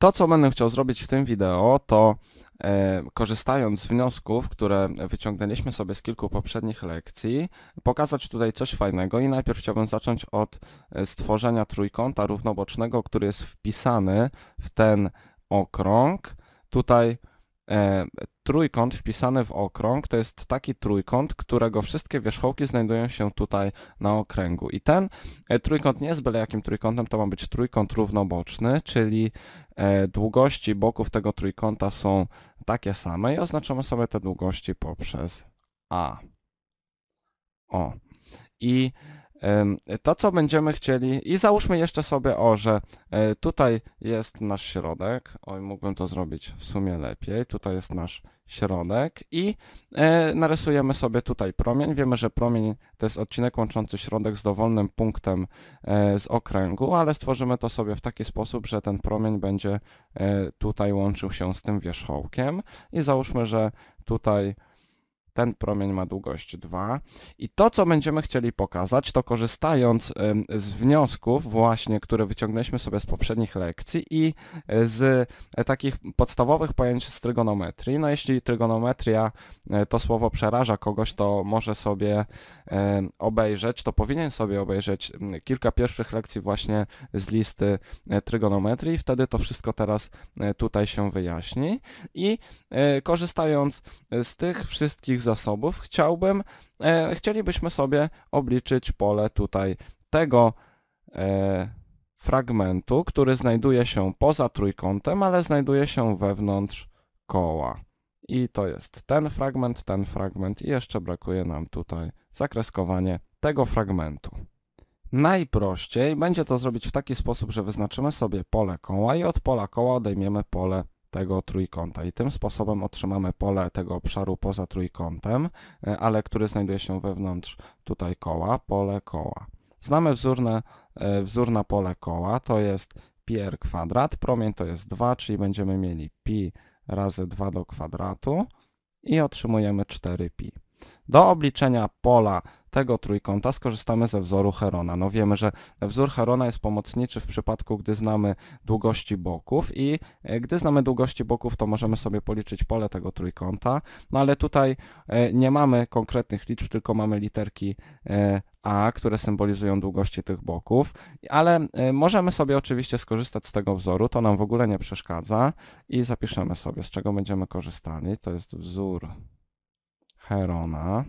To, co będę chciał zrobić w tym wideo, to e, korzystając z wniosków, które wyciągnęliśmy sobie z kilku poprzednich lekcji, pokazać tutaj coś fajnego i najpierw chciałbym zacząć od e, stworzenia trójkąta równobocznego, który jest wpisany w ten okrąg. Tutaj E, trójkąt wpisany w okrąg to jest taki trójkąt, którego wszystkie wierzchołki znajdują się tutaj na okręgu. I ten e, trójkąt nie jest byle jakim trójkątem, to ma być trójkąt równoboczny, czyli e, długości boków tego trójkąta są takie same i oznaczamy sobie te długości poprzez A. O. I to, co będziemy chcieli i załóżmy jeszcze sobie o, że e, tutaj jest nasz środek, oj mógłbym to zrobić w sumie lepiej, tutaj jest nasz środek i e, narysujemy sobie tutaj promień, wiemy, że promień to jest odcinek łączący środek z dowolnym punktem e, z okręgu, ale stworzymy to sobie w taki sposób, że ten promień będzie tutaj łączył się z tym wierzchołkiem i załóżmy, że tutaj ten promień ma długość 2 i to, co będziemy chcieli pokazać, to korzystając z wniosków właśnie, które wyciągnęliśmy sobie z poprzednich lekcji i e, z e, takich podstawowych pojęć z trygonometrii. No jeśli trygonometria e, to słowo przeraża kogoś, to może sobie obejrzeć, to powinien sobie obejrzeć kilka pierwszych lekcji właśnie z listy trygonometrii, wtedy to wszystko teraz tutaj się wyjaśni i korzystając z tych wszystkich zasobów chciałbym, e, chcielibyśmy sobie obliczyć pole tutaj tego e, fragmentu, który znajduje się poza trójkątem, ale znajduje się wewnątrz koła. I to jest ten fragment, ten fragment i jeszcze brakuje nam tutaj zakreskowanie tego fragmentu. Najprościej będzie to zrobić w taki sposób, że wyznaczymy sobie pole koła i od pola koła odejmiemy pole tego trójkąta i tym sposobem otrzymamy pole tego obszaru poza trójkątem, e, ale który znajduje się wewnątrz tutaj koła, pole koła. Znamy wzórne, wzór na pole koła, to jest pi r kwadrat, promień to jest 2, czyli będziemy mieli pi razy 2 do kwadratu i otrzymujemy 4pi. Do obliczenia pola tego trójkąta skorzystamy ze wzoru Herona. No wiemy, że wzór Herona jest pomocniczy w przypadku, gdy znamy długości boków i e, gdy znamy długości boków, to możemy sobie policzyć pole tego trójkąta, no ale tutaj e, nie mamy konkretnych liczb, tylko mamy literki e, a, które symbolizują długości tych boków, ale możemy sobie oczywiście skorzystać z tego wzoru, to nam w ogóle nie przeszkadza i zapiszemy sobie, z czego będziemy korzystali. To jest wzór Herona.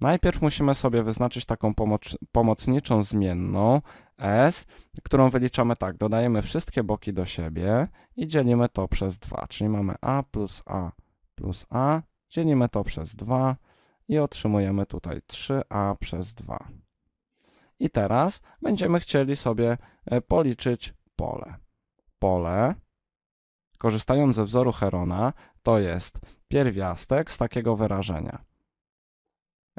Najpierw musimy sobie wyznaczyć taką pomoc, pomocniczą zmienną s, którą wyliczamy tak, dodajemy wszystkie boki do siebie i dzielimy to przez 2, czyli mamy a plus a plus a, dzielimy to przez 2 i otrzymujemy tutaj 3a przez 2. I teraz będziemy chcieli sobie e, policzyć pole. Pole, korzystając ze wzoru Herona, to jest pierwiastek z takiego wyrażenia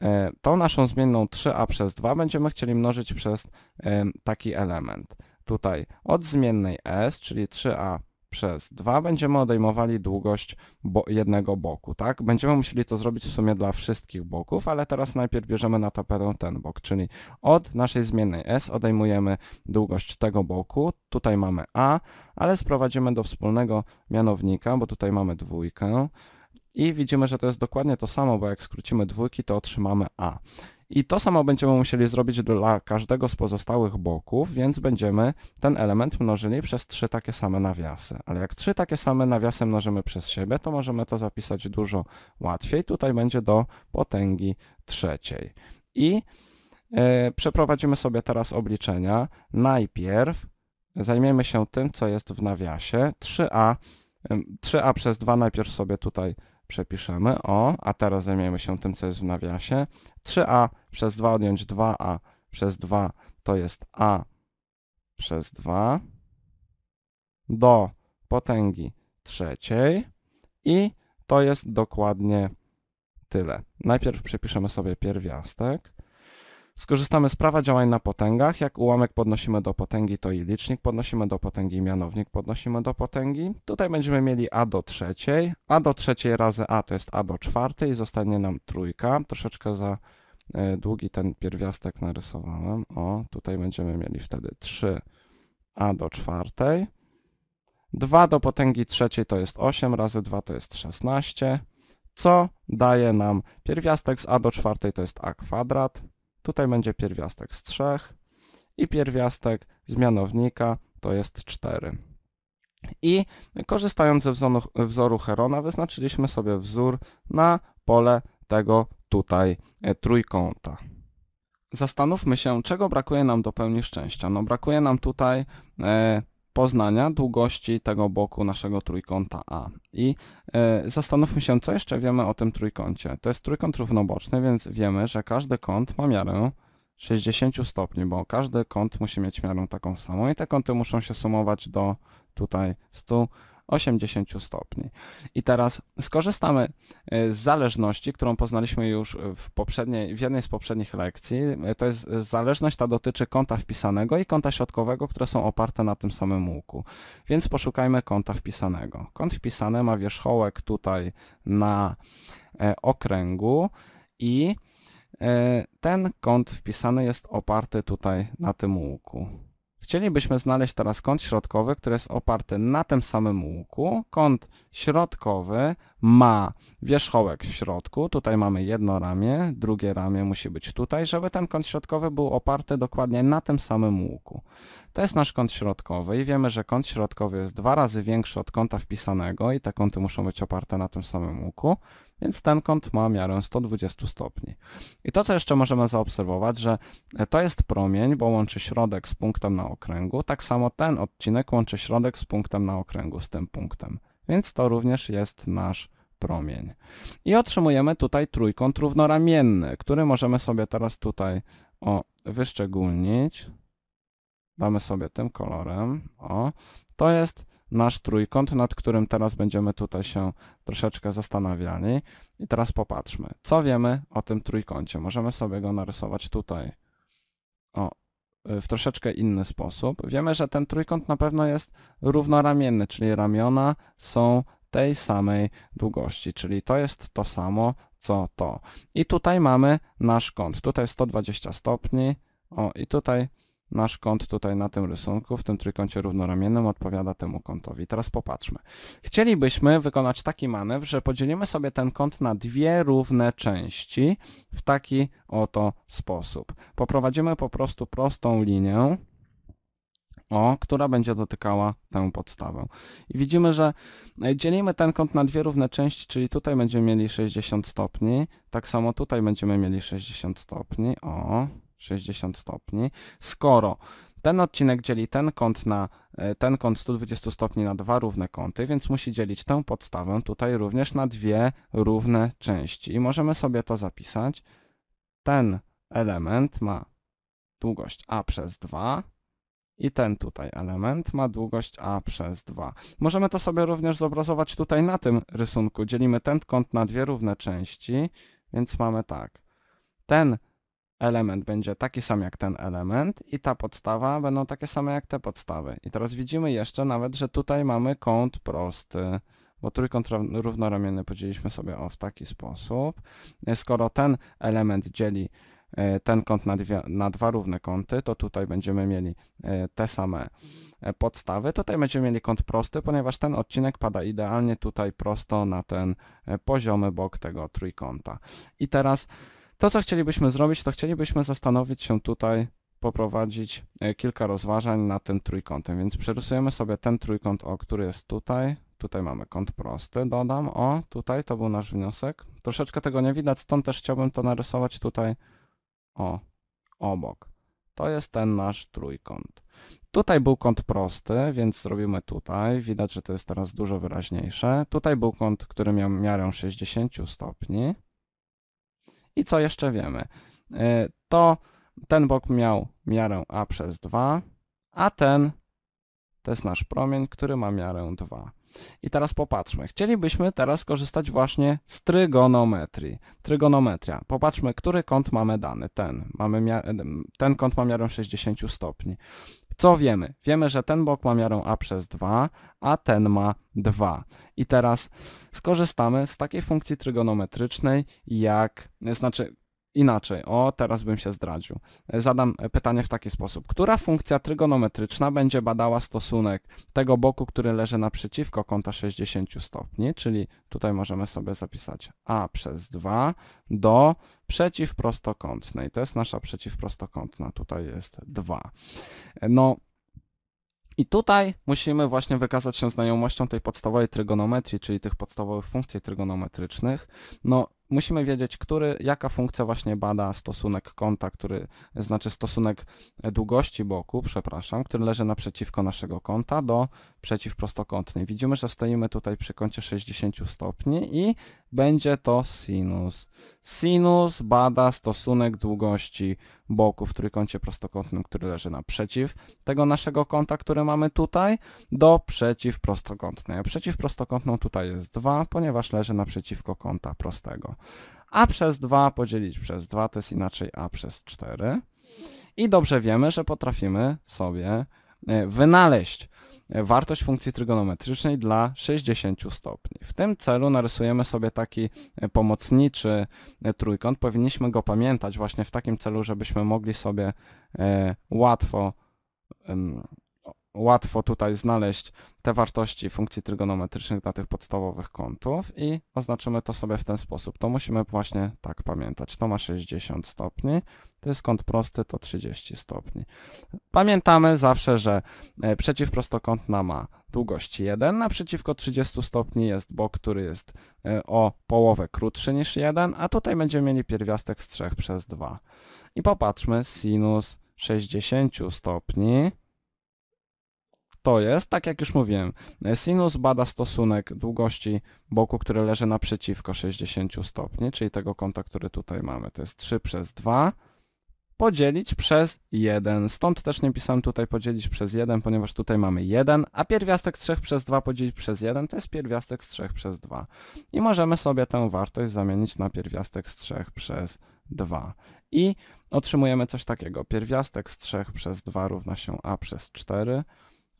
E, tą naszą zmienną 3a przez 2 będziemy chcieli mnożyć przez e, taki element. Tutaj od zmiennej s, czyli 3a przez 2 będziemy odejmowali długość bo jednego boku, tak? Będziemy musieli to zrobić w sumie dla wszystkich boków, ale teraz najpierw bierzemy na tapetę ten bok, czyli od naszej zmiennej s odejmujemy długość tego boku, tutaj mamy a, ale sprowadzimy do wspólnego mianownika, bo tutaj mamy dwójkę, i widzimy, że to jest dokładnie to samo, bo jak skrócimy dwójki, to otrzymamy A. I to samo będziemy musieli zrobić dla każdego z pozostałych boków, więc będziemy ten element mnożyli przez trzy takie same nawiasy. Ale jak trzy takie same nawiasy mnożymy przez siebie, to możemy to zapisać dużo łatwiej. Tutaj będzie do potęgi trzeciej. I yy, przeprowadzimy sobie teraz obliczenia. Najpierw zajmiemy się tym, co jest w nawiasie. 3a, 3a przez 2 najpierw sobie tutaj przepiszemy, o, a teraz zajmiemy się tym, co jest w nawiasie. 3a przez 2 odjąć 2a przez 2 to jest a przez 2 do potęgi trzeciej i to jest dokładnie tyle. Najpierw przepiszemy sobie pierwiastek, Skorzystamy z prawa działań na potęgach. Jak ułamek podnosimy do potęgi, to i licznik podnosimy do potęgi, mianownik podnosimy do potęgi. Tutaj będziemy mieli a do trzeciej. a do trzeciej razy a to jest a do czwartej i zostanie nam trójka. Troszeczkę za e, długi ten pierwiastek narysowałem. O, tutaj będziemy mieli wtedy 3a do czwartej. 2 do potęgi trzeciej to jest 8 razy 2 to jest 16, co daje nam pierwiastek z a do czwartej to jest a kwadrat. Tutaj będzie pierwiastek z 3 i pierwiastek z mianownika to jest 4. I korzystając ze wzoru, wzoru Herona wyznaczyliśmy sobie wzór na pole tego tutaj e, trójkąta. Zastanówmy się, czego brakuje nam do pełni szczęścia. No brakuje nam tutaj e, poznania długości tego boku naszego trójkąta A. I e, zastanówmy się, co jeszcze wiemy o tym trójkącie. To jest trójkąt równoboczny, więc wiemy, że każdy kąt ma miarę 60 stopni, bo każdy kąt musi mieć miarę taką samą i te kąty muszą się sumować do tutaj 100 80 stopni. I teraz skorzystamy e, z zależności, którą poznaliśmy już w, poprzedniej, w jednej z poprzednich lekcji. E, to jest e, zależność ta dotyczy kąta wpisanego i kąta środkowego, które są oparte na tym samym łuku. Więc poszukajmy kąta wpisanego. Kąt wpisany ma wierzchołek tutaj na okręgu i ten kąt wpisany jest oparty tutaj na tym łuku. Chcielibyśmy znaleźć teraz kąt środkowy, który jest oparty na tym samym łuku. Kąt środkowy ma wierzchołek w środku. Tutaj mamy jedno ramię, drugie ramię musi być tutaj, żeby ten kąt środkowy był oparty dokładnie na tym samym łuku. To jest nasz kąt środkowy i wiemy, że kąt środkowy jest dwa razy większy od kąta wpisanego i te kąty muszą być oparte na tym samym łuku więc ten kąt ma miarę 120 stopni. I to, co jeszcze możemy zaobserwować, że to jest promień, bo łączy środek z punktem na okręgu, tak samo ten odcinek łączy środek z punktem na okręgu, z tym punktem, więc to również jest nasz promień. I otrzymujemy tutaj trójkąt równoramienny, który możemy sobie teraz tutaj o, wyszczególnić. Damy sobie tym kolorem. O, to jest nasz trójkąt, nad którym teraz będziemy tutaj się troszeczkę zastanawiali. I teraz popatrzmy, co wiemy o tym trójkącie. Możemy sobie go narysować tutaj. O, y, w troszeczkę inny sposób. Wiemy, że ten trójkąt na pewno jest równoramienny, czyli ramiona są tej samej długości, czyli to jest to samo, co to. I tutaj mamy nasz kąt. Tutaj 120 stopni, o i tutaj Nasz kąt tutaj na tym rysunku, w tym trójkącie równoramiennym odpowiada temu kątowi. Teraz popatrzmy. Chcielibyśmy wykonać taki manewr, że podzielimy sobie ten kąt na dwie równe części w taki oto sposób. Poprowadzimy po prostu prostą linię, o, która będzie dotykała tę podstawę. I widzimy, że e, dzielimy ten kąt na dwie równe części, czyli tutaj będziemy mieli 60 stopni, tak samo tutaj będziemy mieli 60 stopni, o, 60 stopni. Skoro ten odcinek dzieli ten kąt na e, ten kąt 120 stopni na dwa równe kąty, więc musi dzielić tę podstawę tutaj również na dwie równe części. I możemy sobie to zapisać. Ten element ma długość a przez 2 i ten tutaj element ma długość a przez 2. Możemy to sobie również zobrazować tutaj na tym rysunku. Dzielimy ten kąt na dwie równe części, więc mamy tak. Ten element będzie taki sam jak ten element i ta podstawa będą takie same jak te podstawy. I teraz widzimy jeszcze nawet, że tutaj mamy kąt prosty, bo trójkąt równoramienny podzieliliśmy sobie o w taki sposób. Skoro ten element dzieli e, ten kąt na, dwie, na dwa równe kąty, to tutaj będziemy mieli e, te same e, podstawy. Tutaj będziemy mieli kąt prosty, ponieważ ten odcinek pada idealnie tutaj prosto na ten poziomy bok tego trójkąta. I teraz to, co chcielibyśmy zrobić, to chcielibyśmy zastanowić się tutaj, poprowadzić e, kilka rozważań nad tym trójkątem, więc przerysujemy sobie ten trójkąt, o który jest tutaj, tutaj mamy kąt prosty, dodam, o, tutaj to był nasz wniosek. Troszeczkę tego nie widać, stąd też chciałbym to narysować tutaj, o, obok. To jest ten nasz trójkąt. Tutaj był kąt prosty, więc zrobimy tutaj. Widać, że to jest teraz dużo wyraźniejsze. Tutaj był kąt, który miał miarę 60 stopni. I co jeszcze wiemy? E, to ten bok miał miarę A przez 2, a ten to jest nasz promień, który ma miarę 2. I teraz popatrzmy. Chcielibyśmy teraz korzystać właśnie z trygonometrii. Trygonometria. Popatrzmy, który kąt mamy dany. Ten. Mamy ten kąt ma miarę 60 stopni. Co wiemy? Wiemy, że ten bok ma miarę a przez 2, a ten ma 2. I teraz skorzystamy z takiej funkcji trygonometrycznej, jak, znaczy Inaczej, o teraz bym się zdradził. Zadam pytanie w taki sposób. Która funkcja trygonometryczna będzie badała stosunek tego boku, który leży naprzeciwko kąta 60 stopni, czyli tutaj możemy sobie zapisać a przez 2 do przeciwprostokątnej. To jest nasza przeciwprostokątna, tutaj jest 2. No, i tutaj musimy właśnie wykazać się znajomością tej podstawowej trygonometrii, czyli tych podstawowych funkcji trygonometrycznych. No, musimy wiedzieć, który, jaka funkcja właśnie bada stosunek kąta, który znaczy stosunek długości boku, przepraszam, który leży naprzeciwko naszego kąta do przeciwprostokątnej. Widzimy, że stoimy tutaj przy kącie 60 stopni i będzie to sinus. Sinus bada stosunek długości boku w trójkącie prostokątnym, który leży naprzeciw tego naszego kąta, który mamy tutaj, do przeciwprostokątnej. A przeciwprostokątną tutaj jest 2, ponieważ leży naprzeciwko kąta prostego. A przez 2 podzielić przez 2 to jest inaczej A przez 4. I dobrze wiemy, że potrafimy sobie e, wynaleźć wartość funkcji trygonometrycznej dla 60 stopni. W tym celu narysujemy sobie taki e, pomocniczy e, trójkąt. Powinniśmy go pamiętać właśnie w takim celu, żebyśmy mogli sobie e, łatwo łatwo tutaj znaleźć te wartości funkcji trygonometrycznych dla tych podstawowych kątów i oznaczymy to sobie w ten sposób. To musimy właśnie tak pamiętać. To ma 60 stopni, to jest kąt prosty, to 30 stopni. Pamiętamy zawsze, że e, przeciwprostokątna ma długość 1, naprzeciwko 30 stopni jest bok, który jest e, o połowę krótszy niż 1, a tutaj będziemy mieli pierwiastek z 3 przez 2. I popatrzmy, sinus 60 stopni to jest, tak jak już mówiłem, sinus bada stosunek długości boku, który leży naprzeciwko 60 stopni, czyli tego kąta, który tutaj mamy. To jest 3 przez 2 podzielić przez 1. Stąd też nie pisałem tutaj podzielić przez 1, ponieważ tutaj mamy 1, a pierwiastek z 3 przez 2 podzielić przez 1 to jest pierwiastek z 3 przez 2. I możemy sobie tę wartość zamienić na pierwiastek z 3 przez 2. I otrzymujemy coś takiego. Pierwiastek z 3 przez 2 równa się a przez 4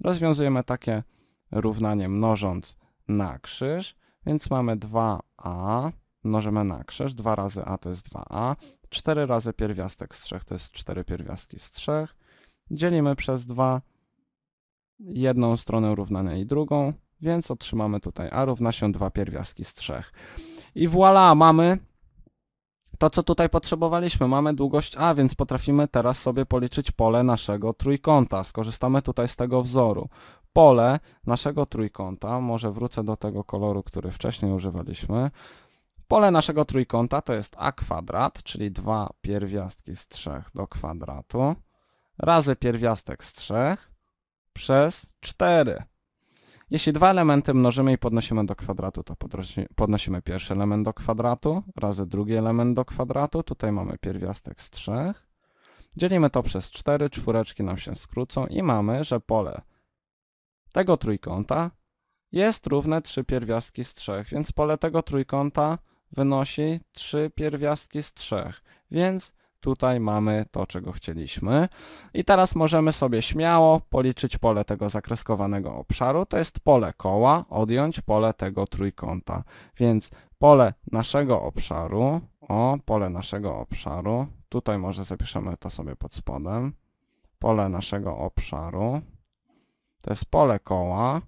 Rozwiązujemy takie równanie mnożąc na krzyż, więc mamy 2a, mnożymy na krzyż, 2 razy a to jest 2a, 4 razy pierwiastek z 3 to jest 4 pierwiastki z 3, dzielimy przez 2 jedną stronę równania i drugą, więc otrzymamy tutaj a równa się 2 pierwiastki z 3. I voilà, mamy to, co tutaj potrzebowaliśmy, mamy długość A, więc potrafimy teraz sobie policzyć pole naszego trójkąta. Skorzystamy tutaj z tego wzoru. Pole naszego trójkąta, może wrócę do tego koloru, który wcześniej używaliśmy. Pole naszego trójkąta to jest A kwadrat, czyli dwa pierwiastki z 3 do kwadratu, razy pierwiastek z 3 przez 4. Jeśli dwa elementy mnożymy i podnosimy do kwadratu, to podnosimy pierwszy element do kwadratu razy drugi element do kwadratu. Tutaj mamy pierwiastek z 3. Dzielimy to przez 4, czwóreczki nam się skrócą i mamy, że pole tego trójkąta jest równe 3 pierwiastki z 3, więc pole tego trójkąta wynosi 3 pierwiastki z 3, więc Tutaj mamy to, czego chcieliśmy. I teraz możemy sobie śmiało policzyć pole tego zakreskowanego obszaru. To jest pole koła, odjąć pole tego trójkąta. Więc pole naszego obszaru, o, pole naszego obszaru, tutaj może zapiszemy to sobie pod spodem, pole naszego obszaru, to jest pole koła,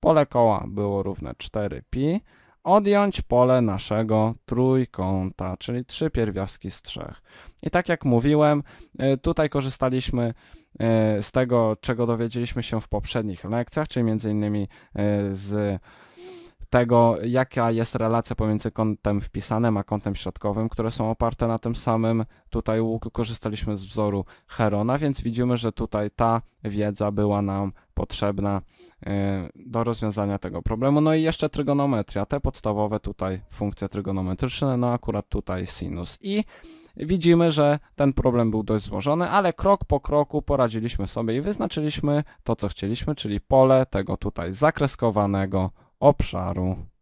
pole koła było równe 4pi, odjąć pole naszego trójkąta, czyli trzy pierwiastki z trzech. I tak jak mówiłem, y, tutaj korzystaliśmy y, z tego, czego dowiedzieliśmy się w poprzednich lekcjach, czyli między innymi y, z tego, jaka jest relacja pomiędzy kątem wpisanym a kątem środkowym, które są oparte na tym samym tutaj łuku. Korzystaliśmy z wzoru Herona, więc widzimy, że tutaj ta wiedza była nam potrzebna y, do rozwiązania tego problemu. No i jeszcze trygonometria, te podstawowe tutaj funkcje trygonometryczne, no akurat tutaj sinus. I widzimy, że ten problem był dość złożony, ale krok po kroku poradziliśmy sobie i wyznaczyliśmy to, co chcieliśmy, czyli pole tego tutaj zakreskowanego obszaru